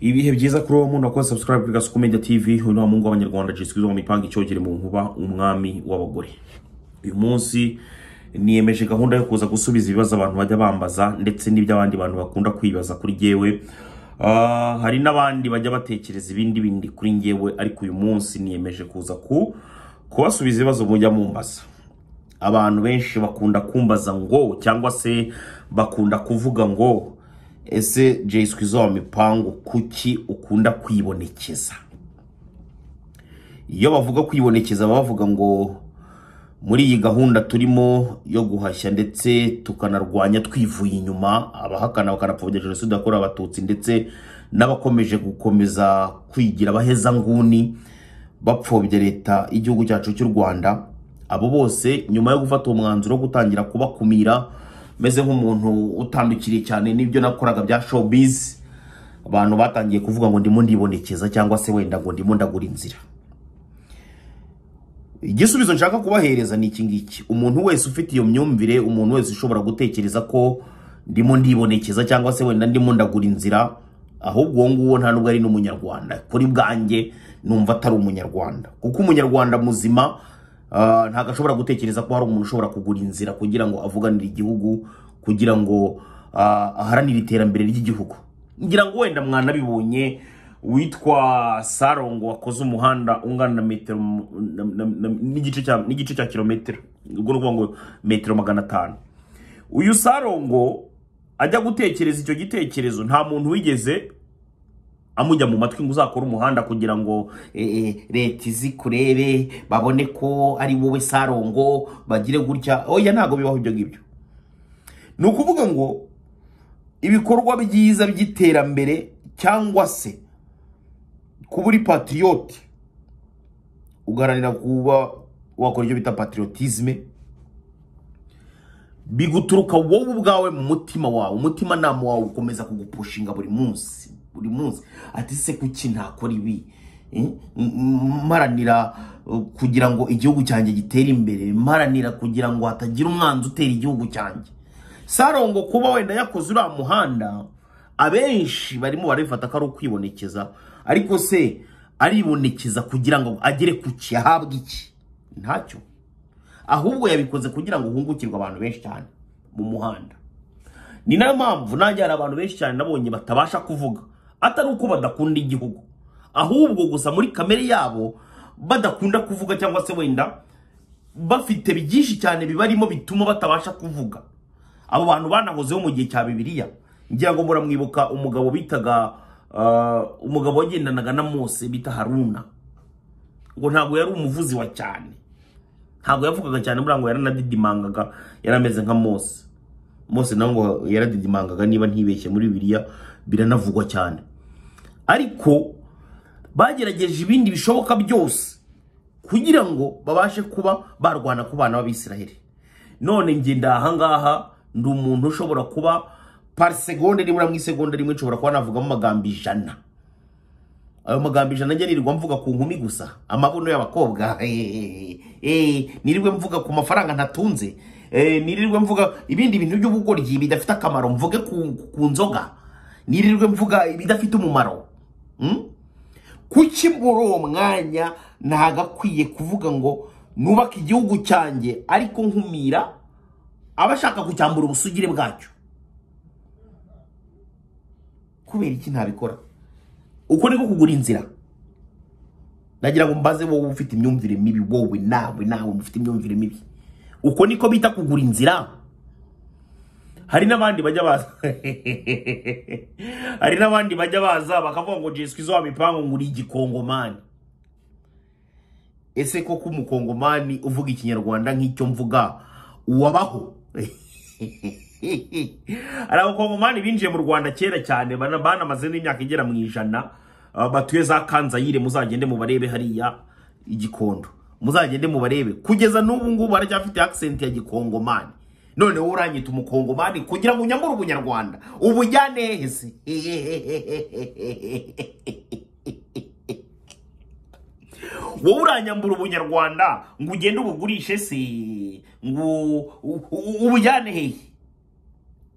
ibihe byiza kuri uwo muntu wakoze subscribe kuri gasuku media tv uyu ni wa mungu w'abanyarwanda jiswi mu mipanga icyogere mu nkuba umwami w'abagore uyu munsi niyemeje gahunda yo kuza gusubiza ibibazo abantu bajya bambaza ndetse n'iby'abandi bantu bakunda kwibaza kuri ngewe ah, hari n'abandi bajya batekereza ibindi bindi kuri njyewe ariko uyu munsi niyemeje kuza ku kubasubiza ibibazo mujya mumbaza abantu benshi bakunda kumbaza ngo cyangwa se bakunda kuvuga ngo ese jayiswe izo wa mipangu kuki ukunda kwibonekeza iyo bavuga kwibonekeza bavuga ngo muri iyi gahunda turimo yo guhashya ndetse tukanarwanya twivuye inyuma abahakana bakanapfobya jenoside yakorewe abatutsi ndetse n'abakomeje gukomeza kwigira nguni bapfobya leta y'igihugu cyacu cy'u rwanda abo bose nyuma yo gufata umwanzuro wo gutangira kubakumira meze nk'umuntu utandukiriye cyane n'ibyo nakoraga bya showbizi abantu batangiye kuvuga ngo ndimo ndibonekeza cyangwa se wenda ngo ndimo ndagura inzira igisubizo nshaka kubahereza ni iki ngiki umuntu wese ufite iyo myumvire umuntu wese ushobora gutekereza ko ndimo ndibonekeza cyangwa se wenda ndimo ndagura inzira ahubwo uwo nguwo nta nubwo ari n'umunyarwanda kuri bwanjye numva atari umunyarwanda kuko umunyarwanda muzima Ah, ntabwo ashobora gutekereza ko hari umuntu ushobora kugura inzira kugira ngo avuganire igihugu kugira ngo ah, aharanire iterambere ry'igihugu ngira ngo wenda mwanabibonye witwa sarongo wakoze umuhanda ungana na metero n'igice cya kilometero ubwo ni ukuvuga ngo metero magana atanu uyu sarongo ajya gutekereza icyo gitekerezo nta muntu wigeze amujya mu matwi ngo uzakore umuhanda kugira ngo eh, eh, leta izi kurebe babone ko ari wowe sarongo bagire gutya oya ntabwo bibaho ibyo ngibyo ni ukuvuga ngo ibikorwa byiza by'iterambere cyangwa se kuba uri patiriyoti ugaranira kuba wakora ibyo bita patiriyotizme biguturuka wowe ubwawe mu mutima wawe umutimanama wawe ukomeza kugupushinga buri munsi buri munsi ati se kuki ntakora ibi eh? maranira uh, kugira ngo igihugu cyanjye gitere imbere maranira kugira ngo hatagira umwanzi utera igihugu cyanjye sarongo kuba wenda yakoze uriya muhanda abenshi barimo barifata ko ari ukwibonekeza ariko se aribonekeza kugira ngo agere ku kihabwa iki ntacyo ahubwo yabikoze kugira ngo hungukirwe abantu benshi cyane mu muhanda ni nayo mpamvu nanjye hari abantu benshi cyane nabonye batabasha kuvuga atari uko badakunda igihugu ahubwo gusa muri kamere yabo badakunda kuvuga cyangwa se wenda bafite byinshi cyane bibarimo bituma batabasha kuvuga abo bantu banahozeho mu gihe cya bibiliya ngira ngo muramwibuka umugabo bitaga uh, umugabo wagendanaga na mose bita haruna ngo ntabwo yari umuvuzi wa cyane ntabwo yavugaga cyane buriya ngo yaranadidimangaga yari ameze nka mose mose nawe ngo yaradidimangaga niba ntibeshye muri bibiliya biranavugwa cyane ariko bagerageje ibindi bishoboka byose kugira ngo babashe kuba barwana ku bana b'abisiraheli none ngenda ahangaha ndi umuntu ushobora kuba par parisegonde nibura mu isegonda rimwe nshobora kuba navugamo amagambo ijana ayo magambo ijana njya nirirwa mvuga ku nkumi gusa amabuno y'abakobwa eh, nirirwe mvuga ku mafaranga ntatunze eh, nirirwe mvuga ibindi bintu by'ubugoryi bidafite akamaro mvuge ku nzoga nirirwe mvuga ibidafite umumaro hmm? kuki muri uwo mwanya ntagakwiye kuvuga ngo nubake igihugu cyanjye ariko nkumira abashaka kucyambura ubusugire bwacyo kubera iki ntabikora uko niko kugura inzira nagira ngo mbaze wowe ufite imyumvire mibi wowe nawe nawe mufite imyumvire mibi uko niko bita kugura inzira hari n'abandi bajya baza hari n'abandi bajya baza bakavuga ngo jeswi zo mipango ngo uri igikongomani ese koko umukongomani uvuga ikinyarwanda nk'icyo mvuga uwabaho hari abakongomani binjiye mu rwanda kera cyane banamaze n'imyaka igera mu ijana uh, batuye za kanzayire muzagende mubarebe hariya igikondo muzagende mubarebe kugeza n'ubu ngubu baracyafite akisenti ya gikongomani noneho uranyita umukongomani kugira ngo unyambure ubunyarwanda ubujyane hese wowe uranyambura ubunyarwanda ngo ugende ubugurishe se ngo ubujyane hehe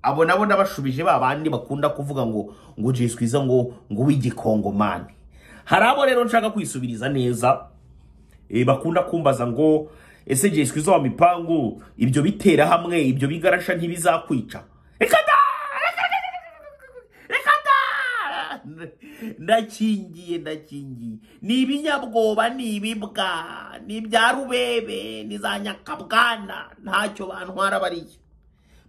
abo nabo n'abashubije ba bandi bakunda kuvuga ngo ngo jiswiza ngo ngo w'igikongomani hari abo rero nshaka kwisubiriza neza eh, bakunda kumbaza ngo ese jeswe izo mipangu ibyo bitera hamwe ibyo bigarasha ntibizakwica reka da reka da ndakingiye ndakingiye ni ibinyabwoba ni ibibwa ni ibya rubebe ni za nyakabwana ntacyo bantwara bariya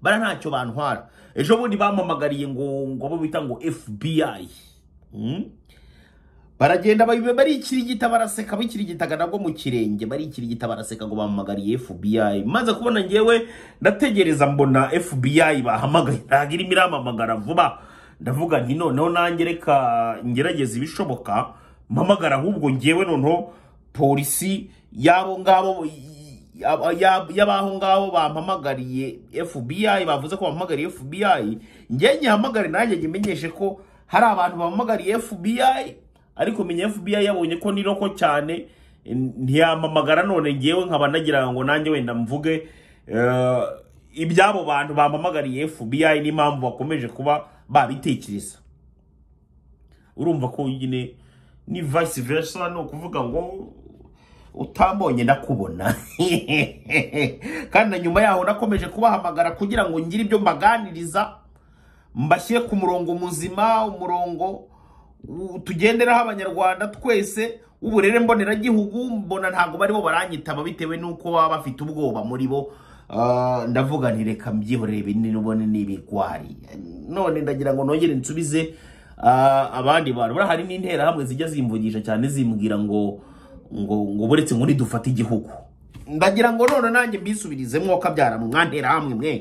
bara ntacyo bantwara ejo bundi bampamagariye ngo ngo abo bita ngo fbi hmm? baragenda barikirigita baraseka bikirigitaga nabwo mu kirenge barikirigita baraseka ngo bahamagariye fbi maze kubona ngewe ndategereza mbona fbi bahamagaye ntabwo irimo iramamagara vuba ndavuga nti noneho nange reka ngerageza ibishoboka mpamagara ahubwo ngewe noneho polisi y'abo ngabo y'abaho ngaho bampamagariye fbi bavuze ko bampamagariye fbi ngewe ngihamagare nanjye nyimenyeshe ko hari abantu bahamagariye fbi ariko menya fbi yabonye ko niroko cyane ntiyamamagara none ngewe nkaba nagira ngo nanjye wenda mvuge eh, iby'abo bantu bamamagariye fbi n'impamvu bakomeje kuba babitekereza urumva ko nyine ni vice versa ni ukuvuga ngo utambonye ndakubona kandi na nyuma yaho nakomeje kubahamagara kugira ngo ngire ibyo mbaganiriza mbashyire ku murongo muzima umurongo tugenderaho abanyarwanda twese w'uburere mboneragihugu mbona ntabwo baribo baranyitaba bitewe n'uko baba bafite ubwoba muri bo ah, ndavuga ntireka mbyihorere binini ubone n'ibigwari none ndagira ngo nongere nsubize ah, abandi bantu buriya hari n'interahamwe zijya zimvugisha cyane zimbwira ngo ngo ngo buretse ngo dufate igihugu ndagira ngo none nanjye mbisubirizemo ko abyara mu mwanterahamwe mwe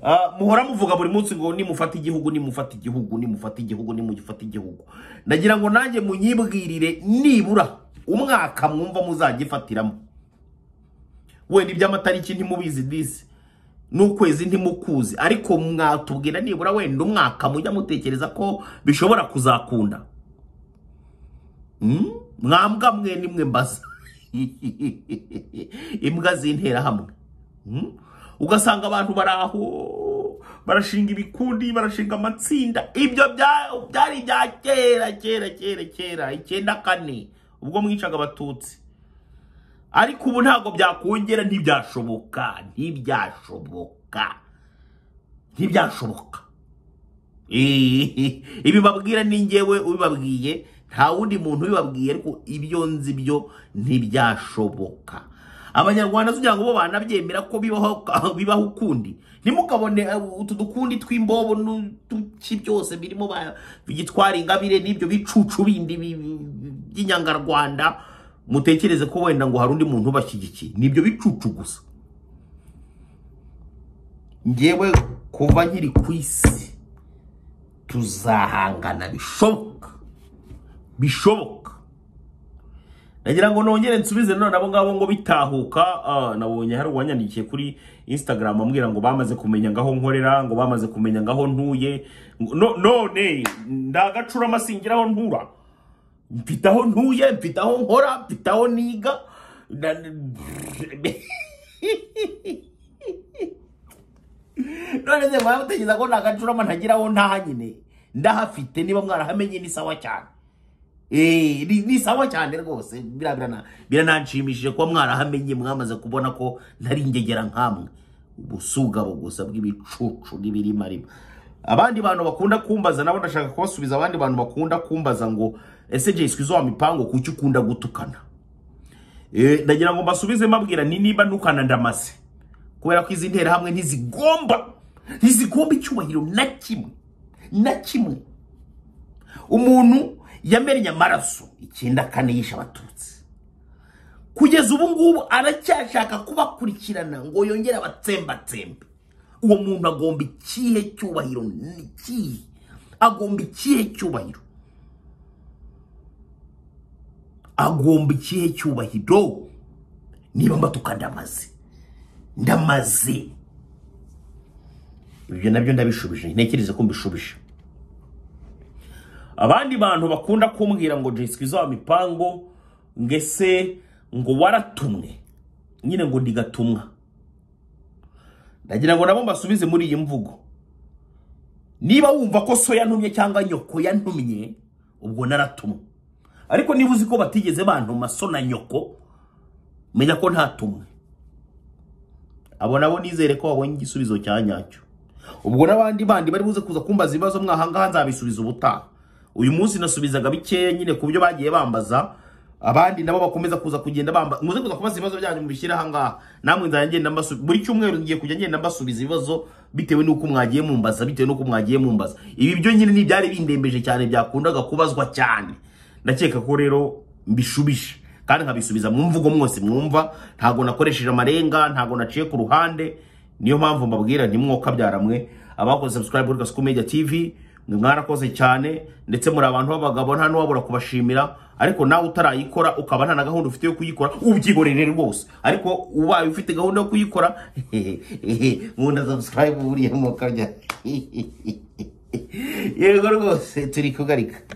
Ah, muhora muvuga buri munsi ngo nimufate igihugu nimufate igihugu nimufate igihugu nimufate igihugu nagira ngo nanjye munyibwirire nibura umwaka mwumva muzagifatiramo wenda iby'amatariki ntimubizi disi n'ukwezi ntimukuzi ariko mwatubwira nibura wenda umwaka mujya mutekereza ko bishobora kuzakunda hmm? mwambwa mwe nimwe mbaza imbwa z'interahamwe hmm? ugasanga abantu baraho barashinga ibikundi barashinga amatsinda ibyo byari ibya kera kera kera kera icyenda kane ubwo mwicaga abatutsi ariko ubu ntabwo byakongera ntibyashoboka ntibyashoboka ntibyashoboka ibi babwira ni ngewe ubibabwiye nta wundi muntu ubibabwiye ariko ibyo nzi byo ntibyashoboka abanyarwanda tugira ngo bo banabyemera ko bibaho ukundi nimukabone eh, utu dukundi tw'imbobo n'uduki byose birimo bigitwara ingabire n'ibyo bicucu bindi by'inyangarwanda mutekereze ko wenda ngo hari undi muntu ubashyigikiye nibyo bicucu gusa ngewe kuva nkiri ku isi tuzahangana bishoboka bishoboka nagira ngo nongere nsubize none abo ngabo ngo bitahuka ah, nabonye hari uwanyandikiye kuri instagram ambwira ngo bamaze kumenya ngaho nkorera ngo bamaze kumenya ngaho ntuye none ndagacura amasingira aho ntura mfite aho ntuye mfite aho nkora mfite aho niga none se mwaba mutekereza ko ntagacurama ntagira aho ntaha ndahafite niba mwarahamenye ni sawa cyane ni sawa cyane rwose birananshimishije kuba mwarahamenye mwamaze kubona ko nari ingegera nk'amwe ubusugabo gusa bw'ibicucu n'ibirimarima abandi bantu bakunda kumbaza nabo ndashaka kubasubiza abandi bantu bakunda kumbaza ngo ese jiswi wa mipango kuki ukunda gutukana eh, ndagira ngo mbasubize mabwira ni niba ntukana ndamase kubera ko izi nterahamwe ntizigomba ntizigomba icyubahiro na kimwe na kimwe umuntu yamennye amaraso icyenda kane yishe abatutsi kugeza ubu ngubu aracyashaka kubakurikirana ngo yongere abatsembatsembe uwo muntu agomba ikihe cyubahiro ni ikihe agomba ikihe cyubahiro agomba ikihe cyubahiro niba mbatuka ndamaze ndamaze ibyo nabyo ndabishubije ntekereze ko mbishubije abandi bantu bakunda kumbwira ngo jisike izo mipango ngese ngo waratumwe nyine ngo ndigatumwa ndagira ngo nabo mbasubize muri iyi mvugo niba wumva ko so yantumye cyangwa nyoko yantumye ubwo naratumwe ariko niba uzi ko batigeze bantu maso na nyoko menya ko ntatumwe abo nabo nizere ko babonye igisubizo cya nyacyo ubwo n'abandi bandi bari buze kuza kumbaza ibibazo mwahangaha nzabisubiza ubutaha uyu munsi nasubizaga bikeya nyine ku buryo bagiye bambaza abandi nabo bakomeza kuza kugenda bamba muze kuza kubaza ibibazo byanyu mubishyire aha ngaha namwe nzajya ngenda mbasubiza buri cyumweru ngiye kujya ngenda mbasubiza ibibazo bitewe n'uko mwagiye mumbaza bitewe n'uko mwagiye mumbaza ibi byo nyine ntibyari bindembeje cyane byakundaga kubazwa cyane ndakeka ko rero mbishubije kandi nkabisubiza mu mvugo mwose mwumva ntabwo nakoresheje amarenga ntabwo naciye ku ruhande niyo mpamvu mbabwira ntimwoka byaramwe abakoze subscribe kuri Gasuku Media TV mwarakoze cyane ndetse muri abantu b'abagabo nta n'uwabura kubashimira ariko nawe utarayikora ukaba nta na gahunda ufite yo kuyikora ubyihorere rwose ariko ubaye ufite gahunda yo kuyikora nkunda sabusikarayibu buriya mu yego rwose turi kugarika